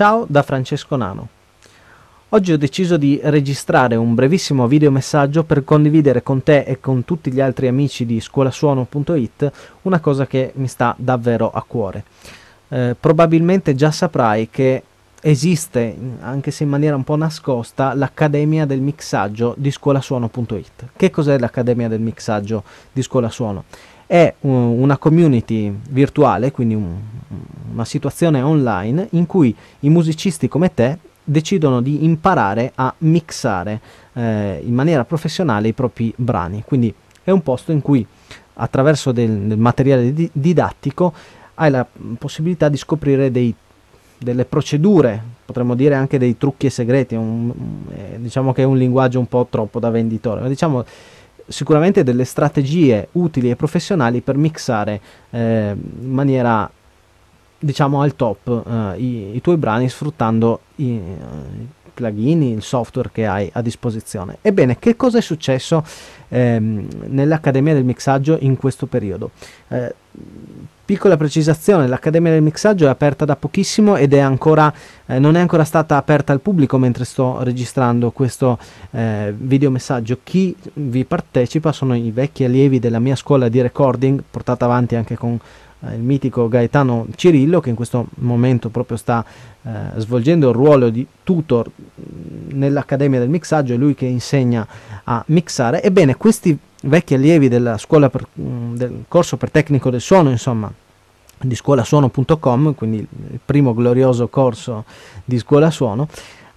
Ciao da Francesco Nano. Oggi ho deciso di registrare un brevissimo videomessaggio per condividere con te e con tutti gli altri amici di scuolasuono.it una cosa che mi sta davvero a cuore. Eh, probabilmente già saprai che esiste, anche se in maniera un po' nascosta, l'Accademia del Mixaggio di scuolasuono.it. Che cos'è l'Accademia del Mixaggio di Scuolasuono? È eh, una community virtuale, quindi un, una situazione online in cui i musicisti come te decidono di imparare a mixare eh, in maniera professionale i propri brani. Quindi è un posto in cui attraverso del, del materiale di, didattico hai la possibilità di scoprire dei, delle procedure, potremmo dire anche dei trucchi e segreti, un, eh, diciamo che è un linguaggio un po' troppo da venditore, ma diciamo sicuramente delle strategie utili e professionali per mixare eh, in maniera diciamo al top eh, i, i, tuoi brani sfruttando i, i plugin, il software che hai a disposizione. Ebbene, che cosa è successo ehm, nell'Accademia del Mixaggio in questo periodo? Eh, piccola precisazione, l'Accademia del Mixaggio è aperta da pochissimo ed è ancora, eh, non è ancora stata aperta al pubblico mentre sto registrando questo eh, videomessaggio. Chi vi partecipa sono i vecchi allievi della mia scuola di recording, portata avanti anche con eh, il mitico Gaetano Cirillo che in questo momento proprio sta eh, svolgendo il ruolo di tutor mm, nell'Accademia del Mixaggio, è lui che insegna a mixare. Ebbene, questi vecchi allievi della scuola per, mm, del corso per tecnico del suono, insomma, di scuolasuono.com, quindi il primo glorioso corso di scuola suono,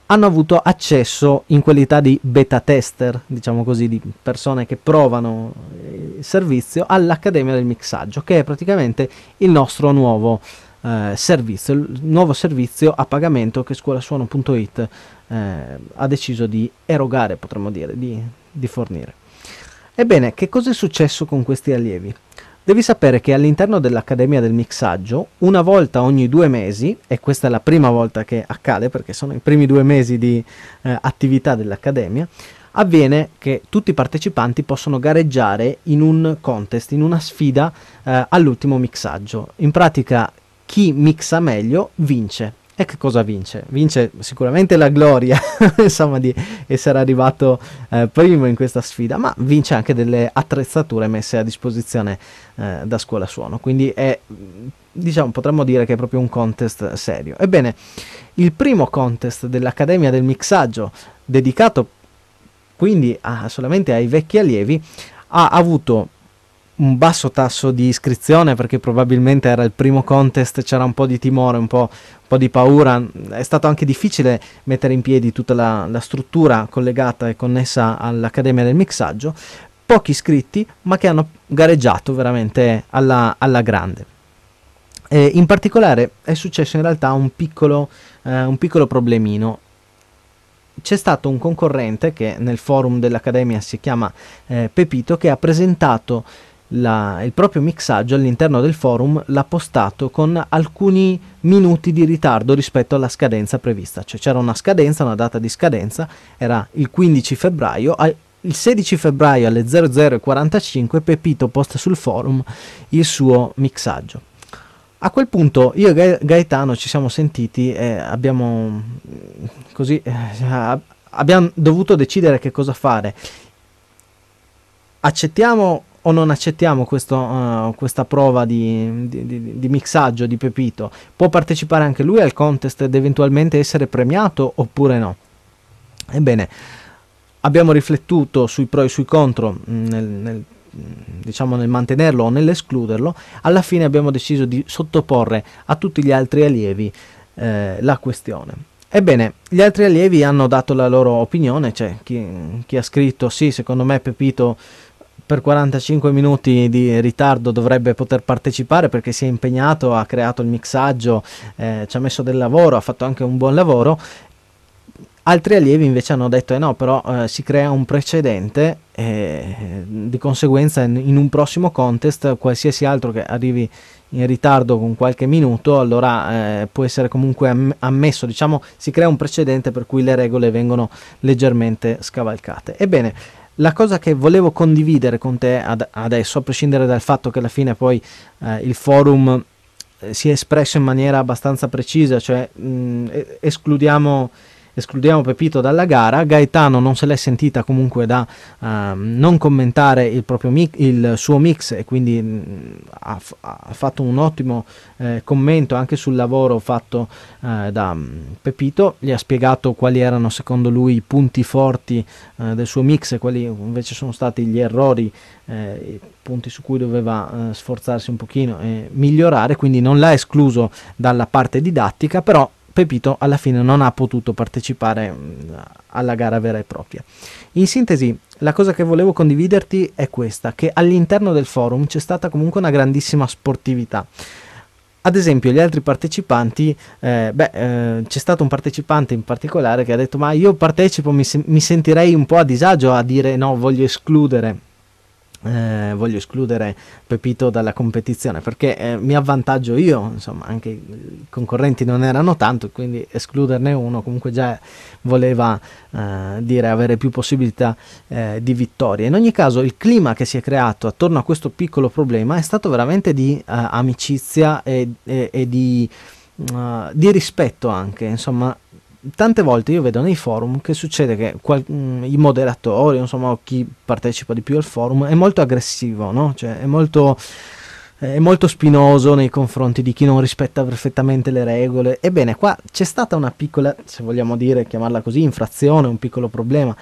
hanno avuto accesso in qualità di beta tester, diciamo così, di persone che provano servizio all'Accademia del Mixaggio, che è praticamente il nostro nuovo eh, servizio, il nuovo servizio a pagamento che scuolasuono.it eh, ha deciso di erogare, potremmo dire, di, di fornire. Ebbene, che cosa è successo con questi allievi? Devi sapere che all'interno dell'Accademia del Mixaggio, una volta ogni due mesi, e questa è la prima volta che accade perché sono i primi due mesi di eh, attività dell'Accademia, avviene che tutti i partecipanti possono gareggiare in un contest, in una sfida eh, all'ultimo mixaggio. In pratica chi mixa meglio vince. E che cosa vince? Vince sicuramente la gloria, insomma, di essere arrivato eh, primo in questa sfida, ma vince anche delle attrezzature messe a disposizione eh, da scuola suono. Quindi è, diciamo, potremmo dire che è proprio un contest serio. Ebbene, il primo contest dell'Accademia del Mixaggio, dedicato quindi a, ah, solamente ai vecchi allievi, ha avuto un basso tasso di iscrizione perché probabilmente era il primo contest, c'era un po' di timore, un po', un po di paura, è stato anche difficile mettere in piedi tutta la, la struttura collegata e connessa all'Accademia del Mixaggio, pochi iscritti ma che hanno gareggiato veramente alla, alla grande. E in particolare è successo in realtà un piccolo, eh, un piccolo problemino c'è stato un concorrente che nel forum dell'Accademia si chiama eh, Pepito che ha presentato la, il proprio mixaggio all'interno del forum, l'ha postato con alcuni minuti di ritardo rispetto alla scadenza prevista. Cioè c'era una scadenza, una data di scadenza, era il 15 febbraio. Al, il 16 febbraio alle 00.45 Pepito posta sul forum il suo mixaggio. A quel punto io e Gaetano ci siamo sentiti e abbiamo, così, eh, abbiamo dovuto decidere che cosa fare. Accettiamo o non accettiamo questo, uh, questa prova di, di, di, di, mixaggio di Pepito? Può partecipare anche lui al contest ed eventualmente essere premiato oppure no? Ebbene, abbiamo riflettuto sui pro e sui contro mm, nel, nel Mm, diciamo nel mantenerlo o nell'escluderlo, alla fine abbiamo deciso di sottoporre a tutti gli altri allievi eh, la questione. Ebbene, gli altri allievi hanno dato la loro opinione, c'è cioè chi, chi, ha scritto sì, secondo me Pepito per 45 minuti di ritardo dovrebbe poter partecipare perché si è impegnato, ha creato il mixaggio, eh, ci ha messo del lavoro, ha fatto anche un buon lavoro Altri allievi invece hanno detto: eh no, però eh, si crea un precedente, e eh, di conseguenza in, un prossimo contest, qualsiasi altro che arrivi in ritardo con qualche minuto, allora eh, può essere comunque am- ammesso, diciamo, si crea un precedente per cui le regole vengono leggermente scavalcate. Ebbene, la cosa che volevo condividere con te ad- adesso, a prescindere dal fatto che alla fine poi eh, il forum eh, si è espresso in maniera abbastanza precisa, cioè mh, escludiamo escludiamo Pepito dalla gara, Gaetano non se l'è sentita comunque da uh, non commentare il, mic- il, suo mix e quindi mh, mm, ha, f- ha, fatto un ottimo eh, commento anche sul lavoro fatto eh, da mh, mm, Pepito, gli ha spiegato quali erano secondo lui i punti forti eh, del suo mix e quali invece sono stati gli errori, eh, i punti su cui doveva eh, sforzarsi un pochino e migliorare, quindi non l'ha escluso dalla parte didattica, però Pepito alla fine non ha potuto partecipare mm, alla gara vera e propria. In sintesi, la cosa che volevo condividerti è questa, che all'interno del forum c'è stata comunque una grandissima sportività. Ad esempio, gli altri partecipanti, eh, beh, eh, c'è stato un partecipante in particolare che ha detto: Ma io partecipo, mi, se- mi sentirei un po' a disagio a dire no, voglio escludere eh, voglio escludere Pepito dalla competizione perché eh, mi avvantaggio io, insomma anche i concorrenti non erano tanto, quindi escluderne uno comunque già voleva eh, dire avere più possibilità eh, di vittoria. In ogni caso il clima che si è creato attorno a questo piccolo problema è stato veramente di eh, amicizia e, e, e di, uh, di rispetto anche, insomma tante volte io vedo nei forum che succede che qual- mm, i moderatori, insomma, chi partecipa di più al forum è molto aggressivo, no? Cioè è molto è molto spinoso nei confronti di chi non rispetta perfettamente le regole. Ebbene, qua c'è stata una piccola, se vogliamo dire, chiamarla così, infrazione, un piccolo problema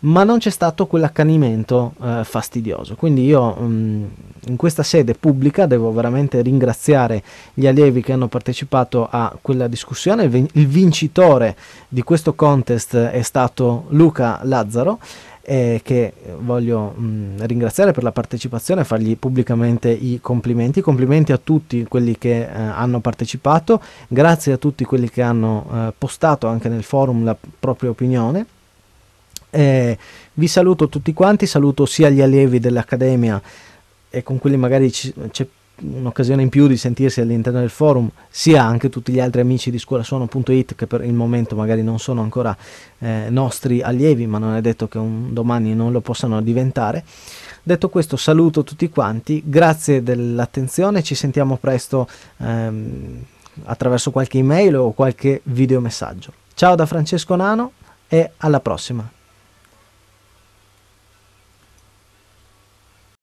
ma non c'è stato quell'accanimento eh, fastidioso. Quindi io mh, mm, in questa sede pubblica devo veramente ringraziare gli allievi che hanno partecipato a quella discussione. Il, vin- il vincitore di questo contest è stato Luca Lazzaro. Eh, che voglio mh, mm, ringraziare per la partecipazione e fargli pubblicamente i complimenti. Complimenti a tutti quelli che eh, hanno partecipato, grazie a tutti quelli che hanno eh, postato anche nel forum la propria opinione eh, vi saluto tutti quanti, saluto sia gli allievi dell'Accademia e con quelli magari c'è un'occasione in più di sentirsi all'interno del forum, sia anche tutti gli altri amici di scuolasuono.it che per il momento magari non sono ancora eh, nostri allievi, ma non è detto che un domani non lo possano diventare. Detto questo, saluto tutti quanti, grazie dell'attenzione, ci sentiamo presto ehm, attraverso qualche email o qualche videomessaggio. Ciao da Francesco Nano e alla prossima.